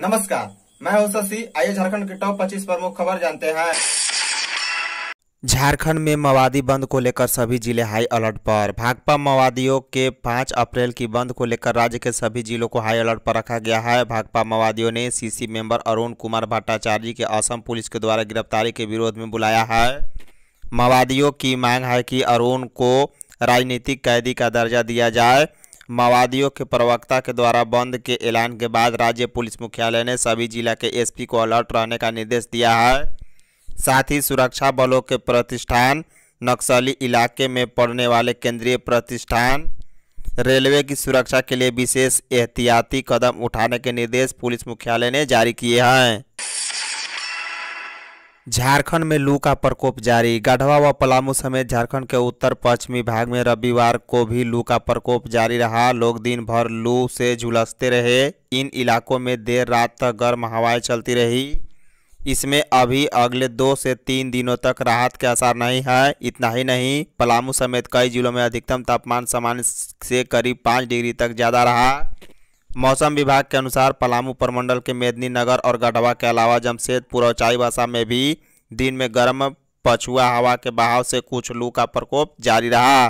नमस्कार मैं हूं शशि आइए झारखंड के टॉप 25 प्रमुख खबर जानते हैं झारखंड में मवादी बंद को लेकर सभी जिले हाई अलर्ट पर भाकपा मवादियों के 5 अप्रैल की बंद को लेकर राज्य के सभी जिलों को हाई अलर्ट पर रखा गया है भाकपा मवादियों ने सीसी मेंबर अरुण कुमार भट्टाचार्य के असम पुलिस के द्वारा गिरफ्तारी के विरोध में बुलाया है माओवादियों की मांग है कि अरुण को राजनीतिक कैदी का दर्जा दिया जाए माओवादियों के प्रवक्ता के द्वारा बंद के ऐलान के बाद राज्य पुलिस मुख्यालय ने सभी जिला के एसपी को अलर्ट रहने का निर्देश दिया है साथ ही सुरक्षा बलों के प्रतिष्ठान नक्सली इलाके में पड़ने वाले केंद्रीय प्रतिष्ठान रेलवे की सुरक्षा के लिए विशेष एहतियाती कदम उठाने के निर्देश पुलिस मुख्यालय ने जारी किए हैं झारखंड में लू का प्रकोप जारी गढ़वा व पलामू समेत झारखंड के उत्तर पश्चिमी भाग में रविवार को भी लू का प्रकोप जारी रहा लोग दिन भर लू से झुलसते रहे इन इलाकों में देर रात तक गर्म हवाएं चलती रही इसमें अभी अगले दो से तीन दिनों तक राहत के आसार नहीं है इतना ही नहीं पलामू समेत कई जिलों में अधिकतम तापमान सामान्य से करीब पाँच डिग्री तक ज़्यादा रहा मौसम विभाग के अनुसार पलामू प्रमंडल के मेदनी नगर और गढ़वा के अलावा जमशेदपुर और चाईबासा में भी दिन में गर्म पछुआ हवा के बहाव से कुछ लू का प्रकोप जारी रहा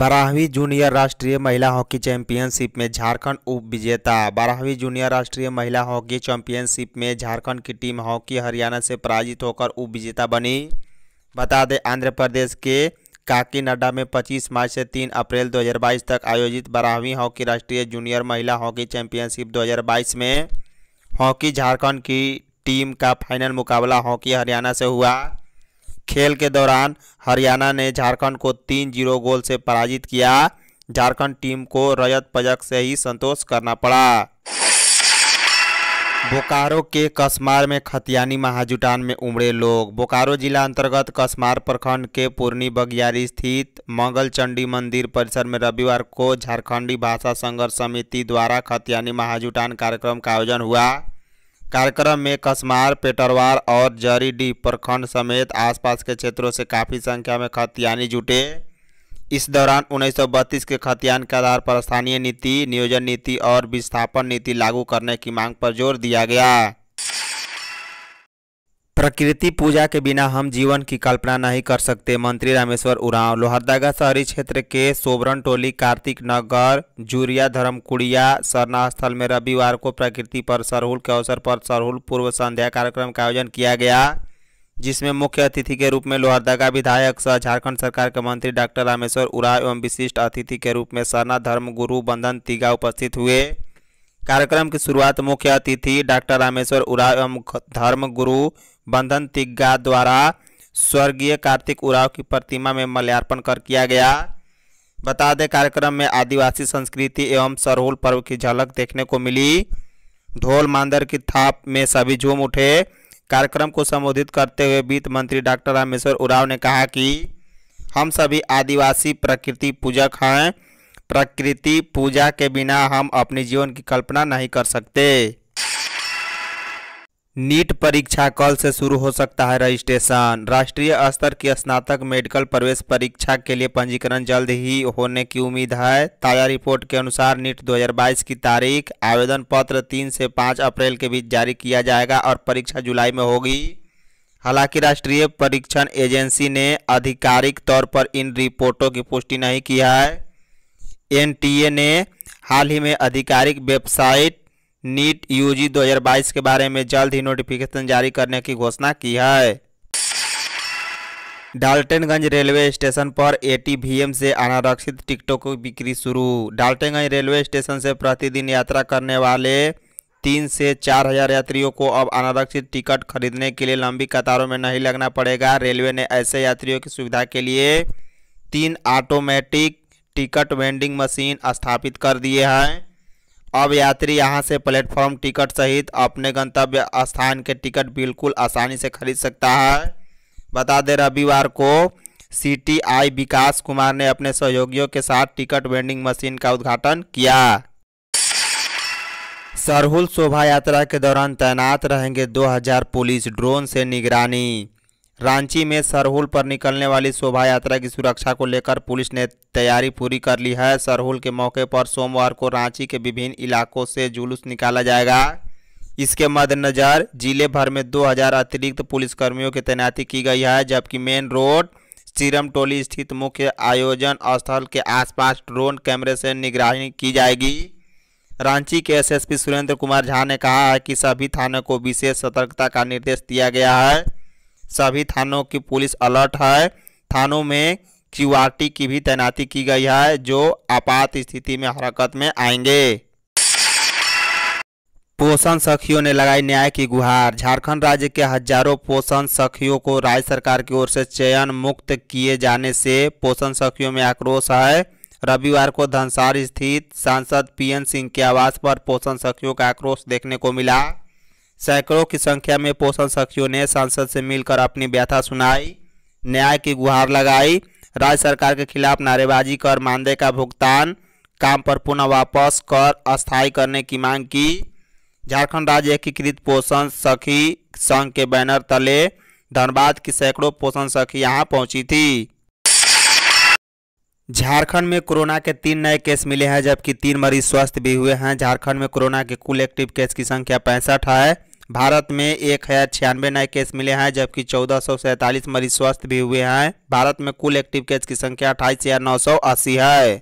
बारहवीं जूनियर राष्ट्रीय महिला हॉकी चैंपियनशिप में झारखंड उप विजेता बारहवीं जूनियर राष्ट्रीय महिला हॉकी चैंपियनशिप में झारखंड की टीम हॉकी हरियाणा से पराजित होकर उप विजेता बनी बता दें आंध्र प्रदेश के काकीनाडा में 25 मार्च से 3 अप्रैल 2022 तक आयोजित बारहवीं हॉकी राष्ट्रीय जूनियर महिला हॉकी चैंपियनशिप 2022 में हॉकी झारखंड की टीम का फाइनल मुकाबला हॉकी हरियाणा से हुआ खेल के दौरान हरियाणा ने झारखंड को तीन जीरो गोल से पराजित किया झारखंड टीम को रजत पजक से ही संतोष करना पड़ा बोकारो के कसमार में खतियानी महाजुटान में उमड़े लोग बोकारो जिला अंतर्गत कसमार प्रखंड के पूर्णी बगियारी स्थित मंगल चंडी मंदिर परिसर में रविवार को झारखंडी भाषा संघर्ष समिति द्वारा खतियानी महाजुटान कार्यक्रम का आयोजन हुआ कार्यक्रम में कसमार पेटरवार और जरीडी प्रखंड समेत आसपास के क्षेत्रों से काफ़ी संख्या में खतियानी जुटे इस दौरान उन्नीस के खतियान के आधार पर स्थानीय नीति नियोजन नीति और विस्थापन नीति लागू करने की मांग पर जोर दिया गया प्रकृति पूजा के बिना हम जीवन की कल्पना नहीं कर सकते मंत्री रामेश्वर उरांव लोहरदगा शहरी क्षेत्र के सोबरन टोली कार्तिक नगर जूरिया धर्मकुड़िया सरना स्थल में रविवार को प्रकृति पर सरहुल के अवसर पर सरहुल पूर्व संध्या कार्यक्रम का आयोजन किया गया जिसमें मुख्य अतिथि के रूप में लोहरदगा विधायक सह झारखंड सरकार के मंत्री डॉक्टर रामेश्वर उराव एवं विशिष्ट अतिथि के रूप में सरना धर्म गुरु बंधन तिगा उपस्थित हुए कार्यक्रम की शुरुआत मुख्य अतिथि डॉक्टर रामेश्वर उराव एवं धर्म गुरु बंधन तिग्गा द्वारा स्वर्गीय कार्तिक उराव की प्रतिमा में मल्यार्पण कर किया गया बता दें कार्यक्रम में आदिवासी संस्कृति एवं सरहुल पर्व की झलक देखने को मिली ढोल मांदर की थाप में सभी झूम उठे कार्यक्रम को संबोधित करते हुए वित्त मंत्री डॉक्टर रामेश्वर उराव ने कहा कि हम सभी आदिवासी प्रकृति पूजक हैं प्रकृति पूजा के बिना हम अपने जीवन की कल्पना नहीं कर सकते नीट परीक्षा कल से शुरू हो सकता है रजिस्ट्रेशन राष्ट्रीय स्तर की स्नातक मेडिकल प्रवेश परीक्षा के लिए पंजीकरण जल्द ही होने की उम्मीद है ताज़ा रिपोर्ट के अनुसार नीट 2022 की तारीख आवेदन पत्र 3 से 5 अप्रैल के बीच जारी किया जाएगा और परीक्षा जुलाई में होगी हालांकि राष्ट्रीय परीक्षण एजेंसी ने आधिकारिक तौर पर इन रिपोर्टों की पुष्टि नहीं की है एन ने हाल ही में आधिकारिक वेबसाइट नीट यूजी 2022 के बारे में जल्द ही नोटिफिकेशन जारी करने की घोषणा की है डाल्टनगंज रेलवे स्टेशन पर एटीवीएम से अनारक्षित टिकटों की बिक्री शुरू डाल्टनगंज रेलवे स्टेशन से प्रतिदिन यात्रा करने वाले तीन से चार हजार यात्रियों को अब अनारक्षित टिकट खरीदने के लिए लंबी कतारों में नहीं लगना पड़ेगा रेलवे ने ऐसे यात्रियों की सुविधा के लिए तीन ऑटोमेटिक टिकट वेंडिंग मशीन स्थापित कर दिए हैं अब यात्री यहां से प्लेटफॉर्म टिकट सहित अपने गंतव्य स्थान के टिकट बिल्कुल आसानी से खरीद सकता है बता दें रविवार को सीटीआई विकास कुमार ने अपने सहयोगियों के साथ टिकट वेंडिंग मशीन का उद्घाटन किया सरहुल शोभा यात्रा के दौरान तैनात रहेंगे 2000 पुलिस ड्रोन से निगरानी रांची में सरहुल पर निकलने वाली शोभा यात्रा की सुरक्षा को लेकर पुलिस ने तैयारी पूरी कर ली है सरहुल के मौके पर सोमवार को रांची के विभिन्न इलाकों से जुलूस निकाला जाएगा इसके मद्देनज़र जिले भर में 2000 अतिरिक्त पुलिसकर्मियों की तैनाती की गई है जबकि मेन रोड सीरम टोली स्थित मुख्य आयोजन स्थल के आसपास ड्रोन कैमरे से निगरानी की जाएगी रांची के एसएसपी सुरेंद्र कुमार झा ने कहा है कि सभी थानों को विशेष सतर्कता का निर्देश दिया गया है सभी थानों की पुलिस अलर्ट है थानों में क्यूआरटी की भी तैनाती की गई है जो आपात स्थिति में हरकत में आएंगे पोषण सखियों ने लगाई न्याय की गुहार झारखंड राज्य के हजारों पोषण सखियों को राज्य सरकार की ओर से चयन मुक्त किए जाने से पोषण सखियों में आक्रोश है रविवार को धनसार स्थित सांसद पीएन सिंह के आवास पर पोषण सखियों का आक्रोश देखने को मिला सैकड़ों की संख्या में पोषण सखियों ने सांसद से मिलकर अपनी व्यथा सुनाई न्याय की गुहार लगाई राज्य सरकार के खिलाफ नारेबाजी कर मानदेय का भुगतान काम पर पुनः वापस कर अस्थायी करने की मांग की झारखंड राज्य एकीकृत पोषण सखी संघ के बैनर तले धनबाद की सैकड़ों पोषण सखी यहाँ पहुँची थी झारखंड में कोरोना के तीन नए केस मिले हैं जबकि तीन मरीज स्वस्थ भी हुए हैं झारखंड में कोरोना के कुल एक्टिव केस की संख्या पैंसठ है भारत में एक हजार छियानवे नए केस मिले हैं जबकि चौदह सौ सैंतालीस मरीज स्वस्थ भी हुए हैं भारत में कुल एक्टिव केस की संख्या अट्ठाईस हजार नौ सौ अस्सी है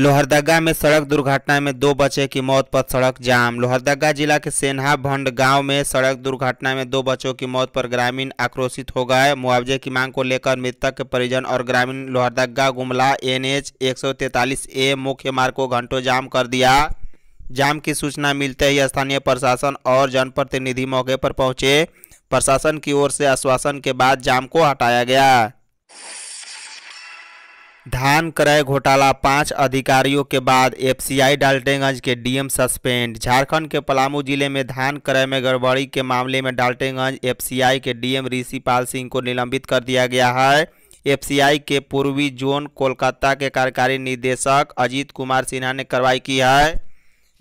लोहरदगा में सड़क दुर्घटना में दो बच्चे की मौत पर सड़क जाम लोहरदगा जिला के सेन्हा भंड गांव में सड़क दुर्घटना में दो बच्चों की मौत पर ग्रामीण आक्रोशित हो गए मुआवजे की मांग को लेकर मृतक के परिजन और ग्रामीण लोहरदगा गुमला एनएच 143 ए मुख्य मार्ग को घंटों जाम कर दिया जाम की सूचना मिलते ही स्थानीय प्रशासन और जनप्रतिनिधि मौके पर पहुंचे प्रशासन की ओर से आश्वासन के बाद जाम को हटाया गया धान क्रय घोटाला पांच अधिकारियों के बाद एफसीआई डाल्टेगंज के डीएम सस्पेंड झारखंड के पलामू जिले में धान क्रय में गड़बड़ी के मामले में डाल्टेगंज एफसीआई के डीएम ऋषिपाल सिंह को निलंबित कर दिया गया है एफसीआई के पूर्वी जोन कोलकाता के कार्यकारी निदेशक अजीत कुमार सिन्हा ने कार्रवाई की है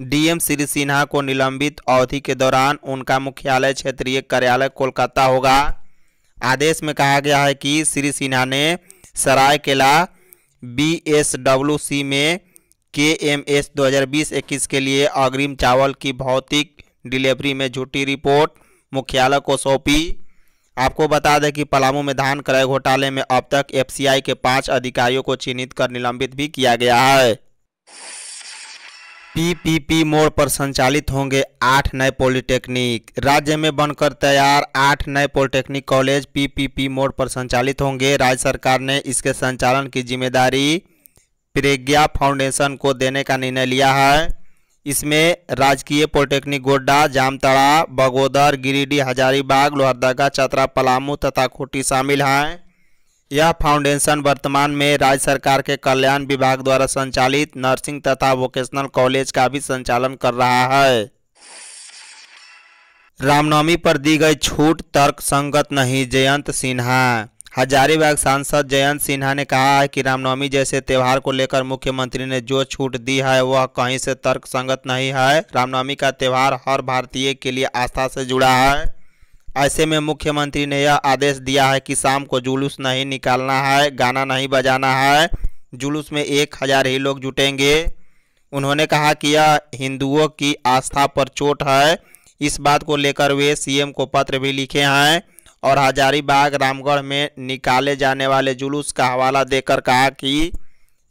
डीएम श्री सिन्हा को निलंबित अवधि के दौरान उनका मुख्यालय क्षेत्रीय कार्यालय कोलकाता होगा आदेश में कहा गया है कि श्री सिन्हा ने Seraikela B S W C में के एम एस दो हज़ार बीस इक्कीस के लिए अग्रिम चावल की भौतिक डिलीवरी में झूठी रिपोर्ट मुख्यालय को सौंपी आपको बता दें कि पलामू में धान क्रय घोटाले में अब तक एफसीआई के पांच अधिकारियों को चिन्हित कर निलंबित भी किया गया है पीपीपी मोड पर संचालित होंगे आठ नए पॉलिटेक्निक राज्य में बनकर तैयार आठ नए पॉलिटेक्निक कॉलेज पीपीपी मोड पर संचालित होंगे राज्य सरकार ने इसके संचालन की जिम्मेदारी प्रेग्या फाउंडेशन को देने का निर्णय लिया है इसमें राजकीय पॉलिटेक्निक गोड्डा जामतड़ा बगोदर गिरिडीह हजारीबाग लोहरदगा चतरा पलामू तथा खूटी शामिल हैं यह फाउंडेशन वर्तमान में राज्य सरकार के कल्याण विभाग द्वारा संचालित नर्सिंग तथा वोकेशनल कॉलेज का भी संचालन कर रहा है रामनवमी पर दी गई छूट तर्क संगत नहीं जयंत सिन्हा हजारीबाग सांसद जयंत सिन्हा ने कहा है कि रामनवमी जैसे त्यौहार को लेकर मुख्यमंत्री ने जो छूट दी है वह कहीं से तर्क संगत नहीं है रामनवमी का त्यौहार हर भारतीय के लिए आस्था से जुड़ा है ऐसे में मुख्यमंत्री ने यह आदेश दिया है कि शाम को जुलूस नहीं निकालना है गाना नहीं बजाना है जुलूस में एक हज़ार ही लोग जुटेंगे उन्होंने कहा कि यह हिंदुओं की आस्था पर चोट है इस बात को लेकर वे सीएम को पत्र भी लिखे हैं और हजारीबाग रामगढ़ में निकाले जाने वाले जुलूस का हवाला देकर कहा कि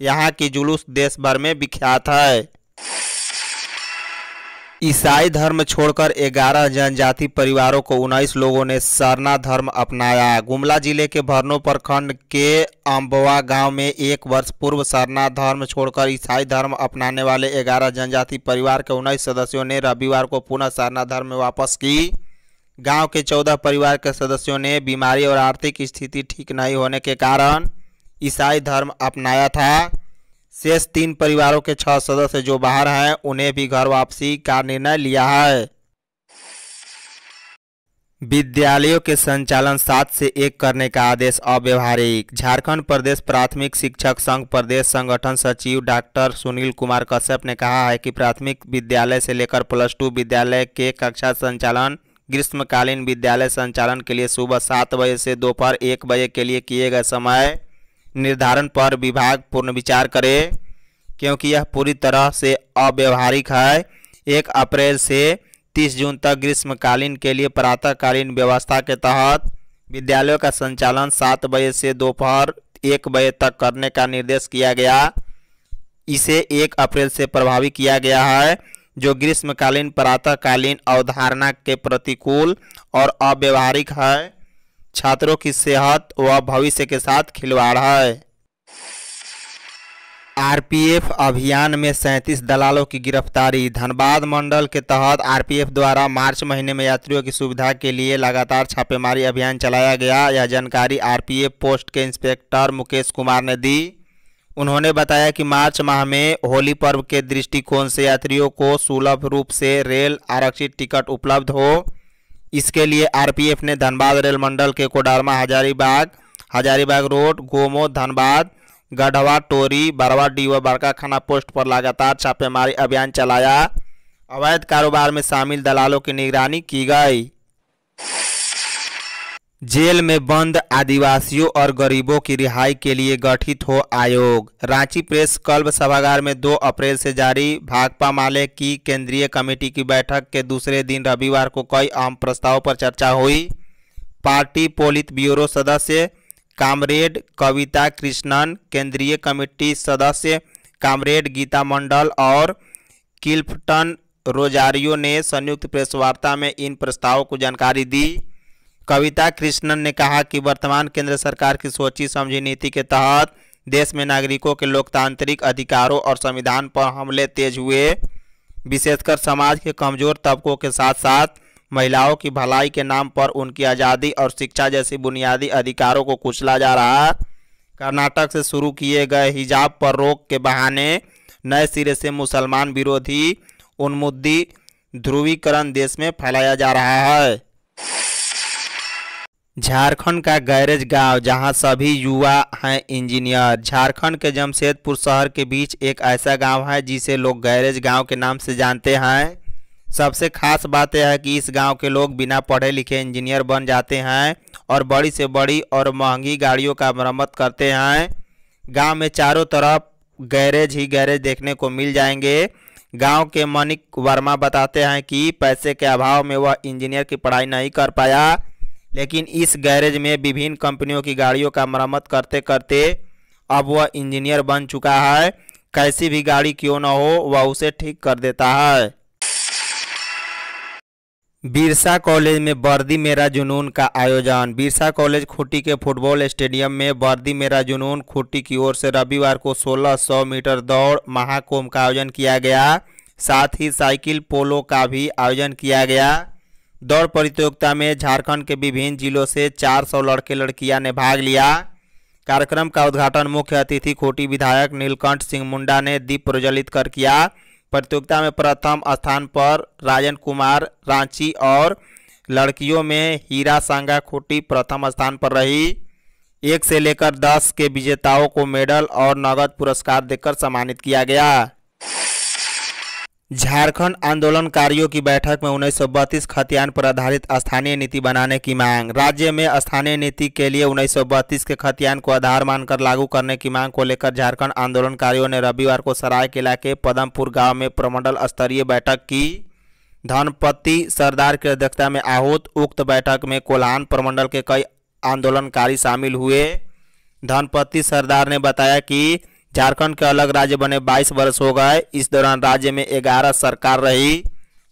यहाँ की जुलूस देश भर में विख्यात है ईसाई धर्म छोड़कर 11 जनजाति परिवारों को 19 लोगों ने सरना धर्म अपनाया गुमला जिले के भरनो प्रखंड के अम्बवा गांव में एक वर्ष पूर्व सरना धर्म छोड़कर ईसाई धर्म अपनाने वाले 11 जनजाति परिवार के 19 सदस्यों ने रविवार को पुनः सरना धर्म में वापस की गांव के 14 परिवार के सदस्यों ने बीमारी और आर्थिक स्थिति ठीक नहीं होने के कारण ईसाई धर्म अपनाया था शेष तीन परिवारों के छह सदस्य जो बाहर हैं उन्हें भी घर वापसी का निर्णय लिया है विद्यालयों के संचालन सात से एक करने का आदेश अव्यवहारिक झारखंड प्रदेश प्राथमिक शिक्षक संघ प्रदेश संगठन सचिव डॉक्टर सुनील कुमार कश्यप ने कहा है कि प्राथमिक विद्यालय से लेकर प्लस टू विद्यालय के कक्षा संचालन ग्रीष्मकालीन विद्यालय संचालन के लिए सुबह सात बजे से दोपहर एक बजे के लिए किए गए समय निर्धारण पर विभाग पूर्ण विचार करे क्योंकि यह पूरी तरह से अव्यवहारिक है एक अप्रैल से 30 जून तक ग्रीष्मकालीन के लिए प्रातःकालीन व्यवस्था के तहत विद्यालयों का संचालन सात बजे से दोपहर एक बजे तक करने का निर्देश किया गया इसे एक अप्रैल से प्रभावी किया गया है जो ग्रीष्मकालीन प्रातःकालीन अवधारणा के प्रतिकूल और अव्यवहारिक है छात्रों की सेहत व भविष्य के साथ खिलवाड़ है आरपीएफ अभियान में सैंतीस दलालों की गिरफ्तारी धनबाद मंडल के तहत आरपीएफ द्वारा मार्च महीने में यात्रियों की सुविधा के लिए लगातार छापेमारी अभियान चलाया गया यह जानकारी आरपीएफ पोस्ट के इंस्पेक्टर मुकेश कुमार ने दी उन्होंने बताया कि मार्च माह में होली पर्व के दृष्टिकोण से यात्रियों को सुलभ रूप से रेल आरक्षित टिकट उपलब्ध हो इसके लिए आरपीएफ ने धनबाद रेल मंडल के कोडारमा हजारीबाग हजारीबाग रोड गोमो धनबाद गढ़वा टोरी बरवा डीओ बड़का खाना पोस्ट पर लगातार छापेमारी अभियान चलाया अवैध कारोबार में शामिल दलालों की निगरानी की गई जेल में बंद आदिवासियों और गरीबों की रिहाई के लिए गठित हो आयोग रांची प्रेस क्लब सभागार में 2 अप्रैल से जारी भाकपा माले की केंद्रीय कमेटी की बैठक के दूसरे दिन रविवार को कई अहम प्रस्तावों पर चर्चा हुई पार्टी पोलित ब्यूरो सदस्य कामरेड कविता कृष्णन केंद्रीय कमेटी सदस्य कामरेड गीता मंडल और किल्फटन रोजारियो ने संयुक्त प्रेस वार्ता में इन प्रस्तावों को जानकारी दी कविता कृष्णन ने कहा कि वर्तमान केंद्र सरकार की सोची समझी नीति के तहत देश में नागरिकों के लोकतांत्रिक अधिकारों और संविधान पर हमले तेज हुए विशेषकर समाज के कमजोर तबकों के साथ साथ महिलाओं की भलाई के नाम पर उनकी आज़ादी और शिक्षा जैसी बुनियादी अधिकारों को कुचला जा रहा कर्नाटक से शुरू किए गए हिजाब पर रोक के बहाने नए सिरे से मुसलमान विरोधी उन्मुद्दी ध्रुवीकरण देश में फैलाया जा रहा है झारखंड का गैरेज गांव जहां सभी युवा हैं इंजीनियर झारखंड के जमशेदपुर शहर के बीच एक ऐसा गांव है जिसे लोग गैरेज गांव के नाम से जानते हैं सबसे खास बात यह है कि इस गांव के लोग बिना पढ़े लिखे इंजीनियर बन जाते हैं और बड़ी से बड़ी और महंगी गाड़ियों का मरम्मत करते हैं गाँव में चारों तरफ गैरेज ही गैरेज देखने को मिल जाएंगे गांव के मनिक वर्मा बताते हैं कि पैसे के अभाव में वह इंजीनियर की पढ़ाई नहीं कर पाया लेकिन इस गैरेज में विभिन्न कंपनियों की गाड़ियों का मरम्मत करते करते अब वह इंजीनियर बन चुका है कैसी भी गाड़ी क्यों ना हो वह उसे ठीक कर देता है बिरसा कॉलेज में बर्दी मेरा जुनून का आयोजन बिरसा कॉलेज खुटी के फुटबॉल स्टेडियम में बर्दी मेरा जुनून खुटी की ओर से रविवार को 1600 मीटर दौड़ महाकुंभ का आयोजन किया गया साथ ही साइकिल पोलो का भी आयोजन किया गया दौड़ प्रतियोगिता में झारखंड के विभिन्न जिलों से 400 लड़के लड़कियां ने भाग लिया कार्यक्रम का उद्घाटन मुख्य अतिथि खोटी विधायक नीलकंठ सिंह मुंडा ने दीप प्रज्वलित कर किया प्रतियोगिता में प्रथम स्थान पर राजन कुमार रांची और लड़कियों में हीरा सांगा खोटी प्रथम स्थान पर रही एक से लेकर दस के विजेताओं को मेडल और नगद पुरस्कार देकर सम्मानित किया गया झारखंड आंदोलनकारियों की बैठक में उन्नीस सौ बत्तीस खतियान पर आधारित स्थानीय नीति बनाने की मांग राज्य में स्थानीय नीति के लिए उन्नीस सौ बत्तीस के खतियान को आधार मानकर लागू करने की मांग को लेकर झारखंड आंदोलनकारियों ने रविवार को किला के पदमपुर गांव में प्रमंडल स्तरीय बैठक की धनपति सरदार की अध्यक्षता में आहूत उक्त बैठक में कोल्हान प्रमंडल के कई आंदोलनकारी शामिल हुए धनपति सरदार ने बताया कि झारखंड के अलग राज्य बने 22 वर्ष हो गए इस दौरान राज्य में 11 सरकार रही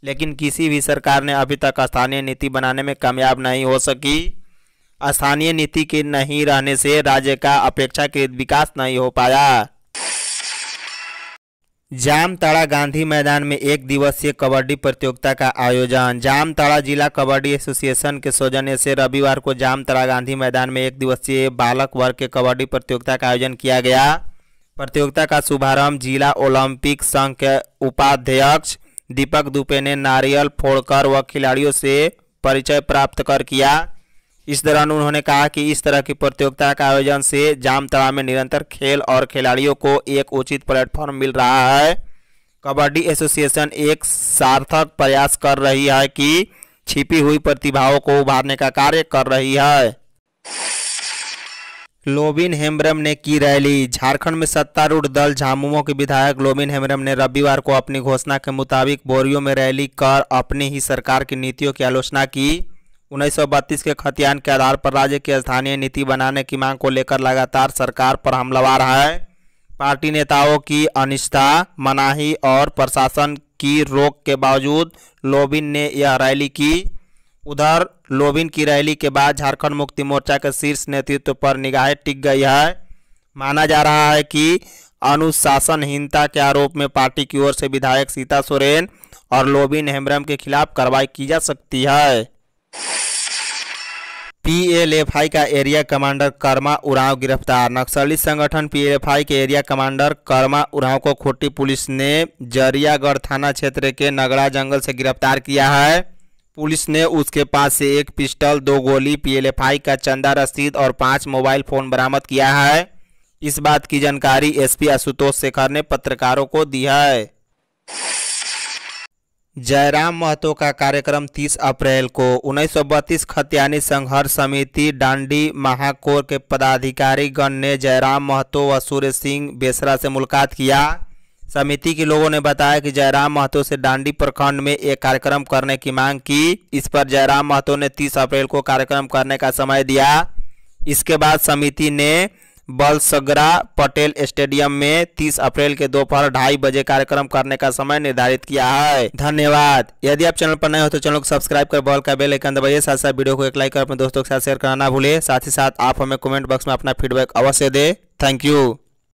लेकिन किसी भी सरकार ने अभी तक स्थानीय नीति बनाने में कामयाब नहीं हो सकी स्थानीय नीति के नहीं रहने से राज्य का अपेक्षाकृत विकास नहीं हो पाया जामताड़ा गांधी मैदान में एक दिवसीय कबड्डी प्रतियोगिता का आयोजन जामताड़ा जिला कबड्डी एसोसिएशन के सौजन्य से रविवार को जामताड़ा गांधी मैदान में एक दिवसीय बालक वर्ग के कबड्डी प्रतियोगिता का आयोजन किया गया प्रतियोगिता का शुभारंभ जिला ओलंपिक संघ के उपाध्यक्ष दीपक दुपे ने नारियल फोड़कर व खिलाड़ियों से परिचय प्राप्त कर किया इस दौरान उन्होंने कहा कि इस तरह की प्रतियोगिता का आयोजन से जामतड़ा में निरंतर खेल और खिलाड़ियों को एक उचित प्लेटफॉर्म मिल रहा है कबड्डी एसोसिएशन एक सार्थक प्रयास कर रही है कि छिपी हुई प्रतिभाओं को उभारने का कार्य कर रही है लोबिन हेम्ब्रम ने की रैली झारखंड में सत्तारूढ़ दल झामुमो के विधायक लोबिन हेम्ब्रम ने रविवार को अपनी घोषणा के मुताबिक बोरियो में रैली कर अपनी ही सरकार की नीतियों की आलोचना की उन्नीस के खतियान के आधार पर राज्य की स्थानीय नीति बनाने की मांग को लेकर लगातार सरकार पर हमलावार है पार्टी नेताओं की अनिश्चता मनाही और प्रशासन की रोक के बावजूद लोबिन ने यह रैली की उधर लोबिन की रैली के बाद झारखंड मुक्ति मोर्चा के शीर्ष नेतृत्व पर निगाहें टिक गई है माना जा रहा है कि अनुशासनहीनता के आरोप में पार्टी की ओर से विधायक सीता सोरेन और लोबिन हेम्ब्रम के खिलाफ कार्रवाई की जा सकती है पीएलएफआई का एरिया कमांडर कर्मा उराव गिरफ्तार नक्सली संगठन पीएलएफआई के एरिया कमांडर कर्मा उराव को खोटी पुलिस ने जरियागढ़ थाना क्षेत्र के नगड़ा जंगल से गिरफ्तार किया है पुलिस ने उसके पास से एक पिस्टल दो गोली पीएलएफआई का चंदा रसीद और पांच मोबाइल फोन बरामद किया है इस बात की जानकारी एसपी आशुतोष शेखर ने पत्रकारों को दी है जयराम महतो का कार्यक्रम 30 अप्रैल को 1932 खतियानी संघर्ष समिति डांडी महाकोर के पदाधिकारी गण ने जयराम महतो व सूर्य सिंह बेसरा से मुलाकात किया समिति के लोगों ने बताया कि जयराम महतो से डांडी प्रखंड में एक कार्यक्रम करने की मांग की इस पर जयराम महतो ने 30 अप्रैल को कार्यक्रम करने का समय दिया इसके बाद समिति ने बलसगरा पटेल स्टेडियम में 30 अप्रैल के दोपहर ढाई बजे कार्यक्रम करने का समय निर्धारित किया है धन्यवाद यदि आप चैनल पर नए हो तो चैनल को सब्सक्राइब कर बॉल का बेल आइकन दबाइए साथ साथ वीडियो को एक लाइक कर अपने दोस्तों के साथ शेयर करना ना भूले साथ ही साथ आप हमें कमेंट बॉक्स में अपना फीडबैक अवश्य दे थैंक यू